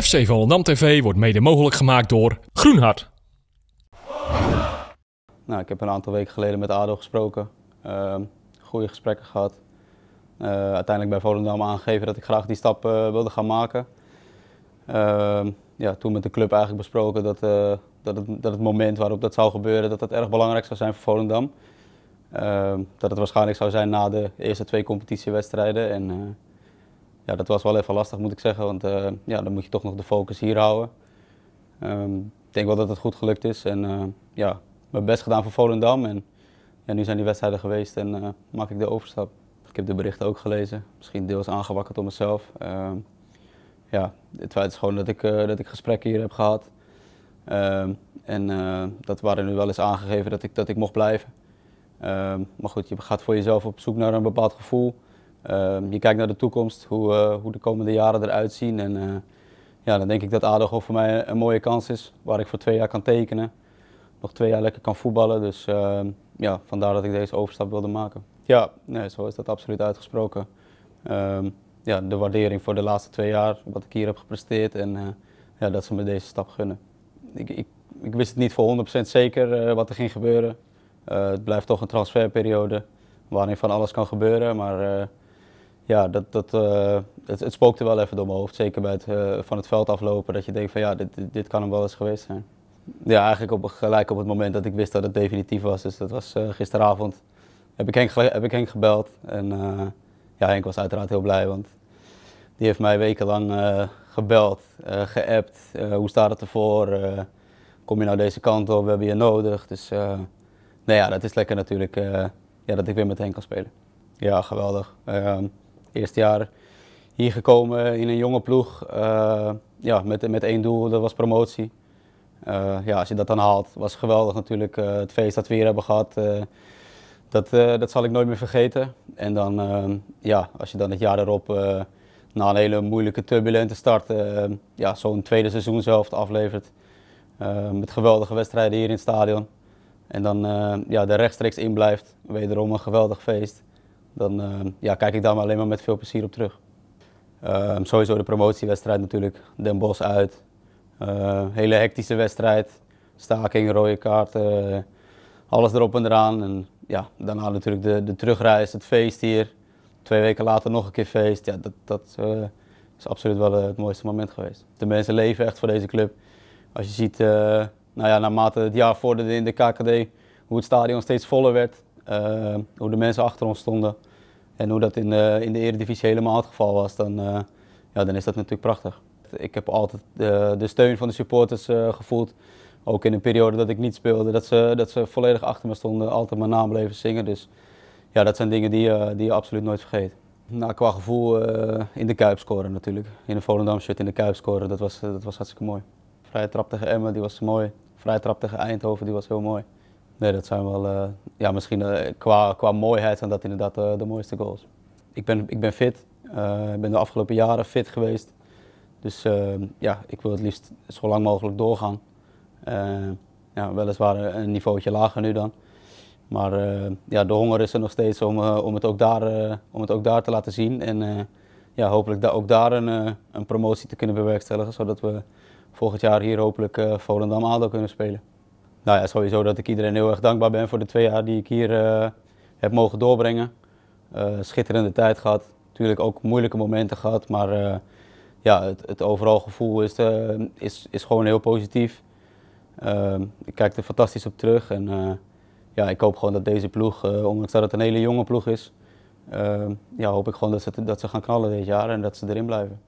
FC Volendam TV wordt mede mogelijk gemaakt door Groenhart. Nou, ik heb een aantal weken geleden met ADO gesproken. Uh, goede gesprekken gehad. Eh, uiteindelijk bij Volendam aangegeven dat ik graag die stap eh, wilde gaan maken. Ehm, ja, toen met de club eigenlijk besproken dat, eh, dat, het, dat het moment waarop dat zou gebeuren, dat dat erg belangrijk zou zijn voor Volendam. Ehm, dat het waarschijnlijk zou zijn na de eerste twee competitiewedstrijden. En, ja, dat was wel even lastig, moet ik zeggen. Want eh, ja, dan moet je toch nog de focus hier houden. Ehm, ik denk wel dat het goed gelukt is. En uh, ja, mijn best gedaan voor Volendam. En ja, nu zijn die wedstrijden geweest en eh, maak ik de overstap. Ik heb de berichten ook gelezen. Misschien deels aangewakkerd om mezelf. Ehm, ja, het feit is gewoon dat ik, dat ik gesprekken hier heb gehad. Ehm, en dat waren nu wel eens aangegeven dat ik, dat ik mocht blijven. maar goed, je gaat voor jezelf op zoek naar een bepaald gevoel. Ehm, je kijkt naar de toekomst, hoe, eh, hoe de komende jaren eruit zien. En eh, ja, dan denk ik dat ADO voor mij een mooie kans is, waar ik voor twee jaar kan tekenen. Nog twee jaar lekker kan voetballen, dus ehm, ja, vandaar dat ik deze overstap wilde maken. Ja, nee, zo is dat absoluut uitgesproken. Ehm, ja, de waardering voor de laatste twee jaar, wat ik hier heb gepresteerd en eh, ja, dat ze me deze stap gunnen. Ik, ik, ik wist het niet voor 100% zeker wat er ging gebeuren. het blijft toch een transferperiode waarin van alles kan gebeuren, maar ja, dat, dat, eh, het, het, spookte wel even door mijn hoofd. Zeker bij het, eh, van het veld aflopen, dat je denkt van ja, dit, dit kan hem wel eens geweest zijn. Ja, eigenlijk op, gelijk op het moment dat ik wist dat het definitief was. Dus dat was eh, gisteravond. Heb ik, Henk, heb ik Henk gebeld. En ja, Henk was uiteraard heel blij, want die heeft mij wekenlang gebeld, geappt. hoe staat het ervoor? kom je nou deze kant op? We hebben je nodig. Dus nou ja, dat is lekker natuurlijk ja, dat ik weer met Henk kan spelen. Ja, geweldig. Ehm, Eerste jaar hier gekomen in een jonge ploeg. Eh, ja, met, met één doel, dat was promotie. Eh, ja, als je dat dan haalt, was geweldig natuurlijk. Eh, het feest dat we hier hebben gehad, dat, dat zal ik nooit meer vergeten. En dan, ja, als je dan het jaar erop na een hele moeilijke, turbulente start, uh, ja, zo'n tweede seizoen zelf aflevert. met geweldige wedstrijden hier in het stadion. En dan uh, ja, er rechtstreeks in blijft. Wederom een geweldig feest dan eh, ja, kijk ik daar maar alleen maar met veel plezier op terug. Eh, sowieso de promotiewedstrijd natuurlijk, Den Bosch uit. Uh, hele hectische wedstrijd, staking, rode kaarten, alles erop en eraan. En ja, daarna natuurlijk de, de terugreis, het feest hier. Twee weken later nog een keer feest. Ja, dat dat is absoluut wel het mooiste moment geweest. De mensen leven echt voor deze club. Als je ziet, nou ja, naarmate het jaar vorderde in de KKD, hoe het stadion steeds voller werd, eh, hoe de mensen achter ons stonden en hoe dat in de, in de Eredivisie helemaal het geval was, dan, eh, ja, dan is dat natuurlijk prachtig. Ik heb altijd eh, de steun van de supporters gevoeld. Ook in een periode dat ik niet speelde, dat ze, dat ze volledig achter me stonden, altijd mijn naam bleven zingen. Dus ja, dat zijn dingen die, die je absoluut nooit vergeet. Nou, qua gevoel in de Kuip scoren natuurlijk. In de Volendam shirt in de Kuip scoren, dat was, dat was hartstikke mooi. Vrije trap tegen Emmen, die was mooi. Vrije trap tegen Eindhoven, die was heel mooi. Nee, dat zijn wel, eh, ja, misschien eh, qua, qua mooiheid zijn dat inderdaad eh, de mooiste goals. Ik ben, ik ben fit. ik ben de afgelopen jaren fit geweest. Dus ja, ik wil het liefst zo lang mogelijk doorgaan. ja, weliswaar een niveautje lager nu dan. Maar ja, de honger is er nog steeds om, om, het, ook daar, om het ook daar te laten zien. En ja, hopelijk da ook daar een, een promotie te kunnen bewerkstelligen. Zodat we volgend jaar hier hopelijk Volendam-Ado kunnen spelen nou ja, sowieso dat ik iedereen heel erg dankbaar ben voor de twee jaar die ik hier eh, heb mogen doorbrengen. Eh, schitterende tijd gehad, natuurlijk ook moeilijke momenten gehad, maar eh, ja, het, het, overal gevoel is, is, is gewoon heel positief. ik kijk er fantastisch op terug en ja, ik hoop gewoon dat deze ploeg, ondanks dat het een hele jonge ploeg is, ja, hoop ik gewoon dat ze, dat ze gaan knallen dit jaar en dat ze erin blijven.